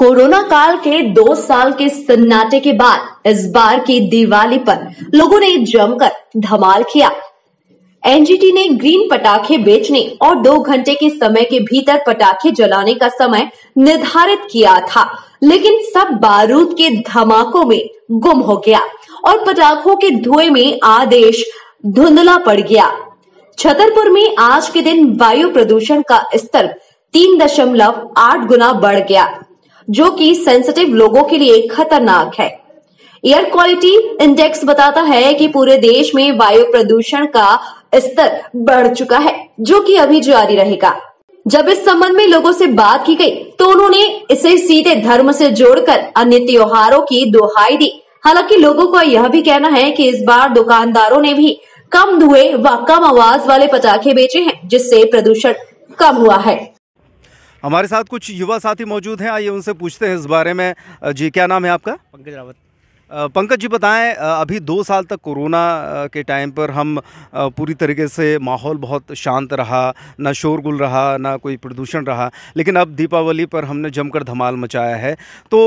Corona काल के दो साल के सन्नाटे के बाद इस बार की दिवाली पर लोगों ने जमकर धमाल किया एनजीटी ने ग्रीन पटाखे बेचने और दो घंटे के समय के भीतर पटाखे जलाने का समय निर्धारित किया था लेकिन सब बारूद के धमाकों में गुम हो गया और पटाखों के धुएं में आदेश धुंधला पड़ गया छतरपुर में आज के दिन वायु प्रदूषण का स्तर तीन दशमलव आठ गुना बढ़ गया जो कि सेंसिटिव लोगों के लिए खतरनाक है एयर क्वालिटी इंडेक्स बताता है कि पूरे देश में वायु प्रदूषण का स्तर बढ़ चुका है जो कि अभी जारी रहेगा जब इस संबंध में लोगों से बात की गई तो उन्होंने इसे सीधे धर्म से जोड़कर अन्य त्योहारों की दुहाई दी हालांकि लोगों का यह भी कहना है कि इस बार दुकानदारों ने भी कम धुएं व कम आवाज वाले पटाखे बेचे हैं जिससे प्रदूषण कम हुआ है हमारे साथ कुछ युवा साथी मौजूद हैं आइए उनसे पूछते हैं इस बारे में जी क्या नाम है आपका पंकज रावत पंकज जी बताएं अभी दो साल तक कोरोना के टाइम पर हम पूरी तरीके से माहौल बहुत शांत रहा ना शोरगुल रहा ना कोई प्रदूषण रहा लेकिन अब दीपावली पर हमने जमकर धमाल मचाया है तो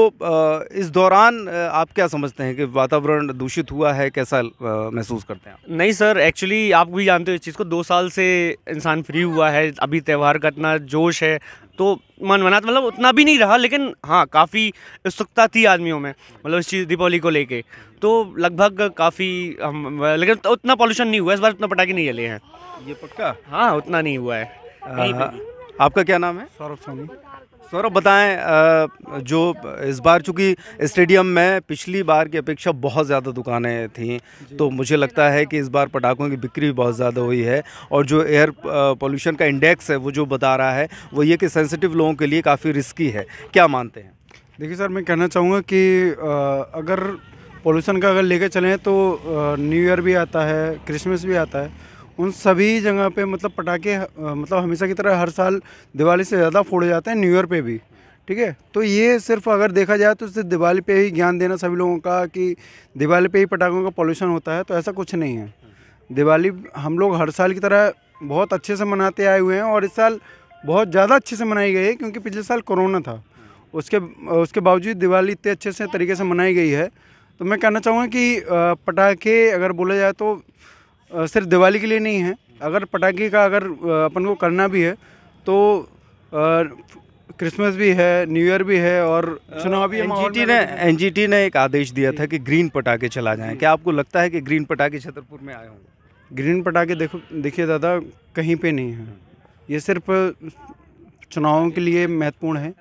इस दौरान आप क्या समझते हैं कि वातावरण दूषित हुआ है कैसा महसूस करते हैं नहीं सर एक्चुअली आप भी जानते हो इस चीज़ को दो साल से इंसान फ्री हुआ है अभी त्यौहार का इतना जोश है तो मन बना था मतलब उतना भी नहीं रहा लेकिन हाँ काफ़ी उत्सुकता थी आदमियों में मतलब इस चीज़ दीपावली को लेके तो लगभग काफ़ी हम लेकिन तो उतना पॉल्यूशन नहीं हुआ इस बार उतना पटाखे नहीं जले हैं ये पक्का हाँ उतना नहीं हुआ है हाँ, हाँ। आपका क्या नाम है सौरभ सोनी सौरभ बताएं जो इस बार चूँकि स्टेडियम में पिछली बार की अपेक्षा बहुत ज़्यादा दुकानें थीं तो मुझे लगता है कि इस बार पटाखों की बिक्री बहुत ज़्यादा हुई है और जो एयर पोल्यूशन का इंडेक्स है वो जो बता रहा है वो ये कि सेंसिटिव लोगों के लिए काफ़ी रिस्की है क्या मानते हैं देखिए सर मैं कहना चाहूँगा कि अगर पोल्यूशन का अगर लेकर चलें तो न्यू ईयर भी आता है क्रिसमस भी आता है उन सभी जगह पे मतलब पटाखे मतलब हमेशा की तरह हर साल दिवाली से ज़्यादा फोड़े जाते हैं न्यू ईयर पे भी ठीक है तो ये सिर्फ अगर देखा जाए तो सिर्फ दिवाली पे ही ज्ञान देना सभी लोगों का कि दिवाली पे ही पटाखों का पॉल्यूशन होता है तो ऐसा कुछ नहीं है दिवाली हम लोग हर साल की तरह बहुत अच्छे से मनाते आए हुए हैं और इस साल बहुत ज़्यादा अच्छे से मनाई गई है क्योंकि पिछले साल कोरोना था उसके उसके बावजूद दिवाली इतने अच्छे से तरीके से मनाई गई है तो मैं कहना चाहूँगा कि पटाखे अगर बोला जाए तो सिर्फ दिवाली के लिए नहीं है अगर पटाखे का अगर अपन को करना भी है तो क्रिसमस भी है न्यू ईयर भी है और चुनाव भी एनजीटी ने एनजीटी ने एक आदेश दिया था कि ग्रीन पटाखे चला जाएं क्या आपको लगता है कि ग्रीन पटाखे छतरपुर में आए होंगे ग्रीन पटाखे देखो देखिए दादा कहीं पे नहीं है ये सिर्फ चुनावों के लिए महत्वपूर्ण है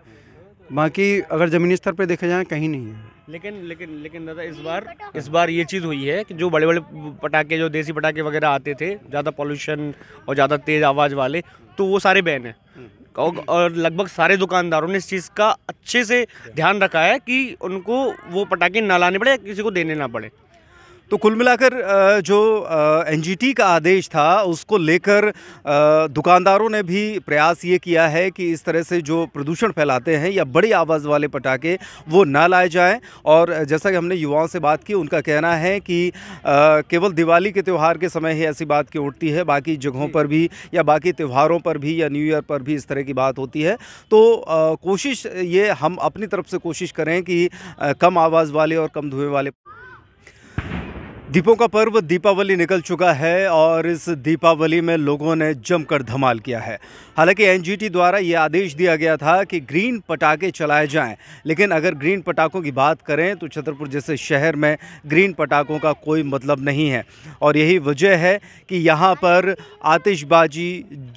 बाकी अगर ज़मीनी स्तर पर देखा जाए कहीं नहीं है लेकिन लेकिन लेकिन दादा इस बार इस बार ये चीज़ हुई है कि जो बड़े बड़े पटाखे जो देसी पटाखे वगैरह आते थे ज़्यादा पॉल्यूशन और ज़्यादा तेज़ आवाज़ वाले तो वो सारे बैन हैं हम्म। और लगभग सारे दुकानदारों ने इस चीज़ का अच्छे से ध्यान रखा है कि उनको वो पटाखे ना लाने पड़े किसी को देने ना पड़े तो कुल मिलाकर जो एनजीटी का आदेश था उसको लेकर दुकानदारों ने भी प्रयास ये किया है कि इस तरह से जो प्रदूषण फैलाते हैं या बड़ी आवाज़ वाले पटाखे वो ना लाए जाएं और जैसा कि हमने युवाओं से बात की उनका कहना है कि केवल दिवाली के त्यौहार के समय ही ऐसी बात क्यों उठती है बाकी जगहों पर भी या बाकी त्यौहारों पर भी या न्यू ईयर पर भी इस तरह की बात होती है तो कोशिश ये हम अपनी तरफ से कोशिश करें कि कम आवाज़ वाले और कम धुएँ वाले दीपों का पर्व दीपावली निकल चुका है और इस दीपावली में लोगों ने जमकर धमाल किया है हालांकि एनजीटी द्वारा ये आदेश दिया गया था कि ग्रीन पटाखे चलाए जाएं लेकिन अगर ग्रीन पटाखों की बात करें तो छतरपुर जैसे शहर में ग्रीन पटाखों का कोई मतलब नहीं है और यही वजह है कि यहाँ पर आतिशबाजी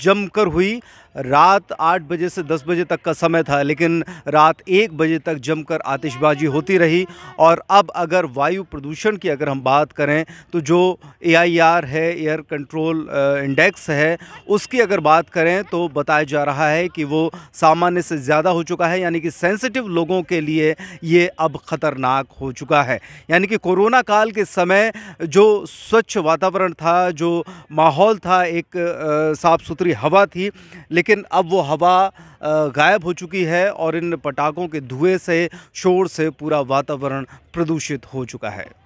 जमकर हुई रात आठ बजे से दस बजे तक का समय था लेकिन रात एक बजे तक जमकर आतिशबाजी होती रही और अब अगर वायु प्रदूषण की अगर हम बात करें तो जो एआईआर है एयर कंट्रोल इंडेक्स है उसकी अगर बात करें तो बताया जा रहा है कि वो सामान्य से ज़्यादा हो चुका है यानी कि सेंसिटिव लोगों के लिए ये अब ख़तरनाक हो चुका है यानी कि कोरोना काल के समय जो स्वच्छ वातावरण था जो माहौल था एक साफ़ सुथरी हवा थी लेकिन लेकिन अब वो हवा गायब हो चुकी है और इन पटाखों के धुएं से शोर से पूरा वातावरण प्रदूषित हो चुका है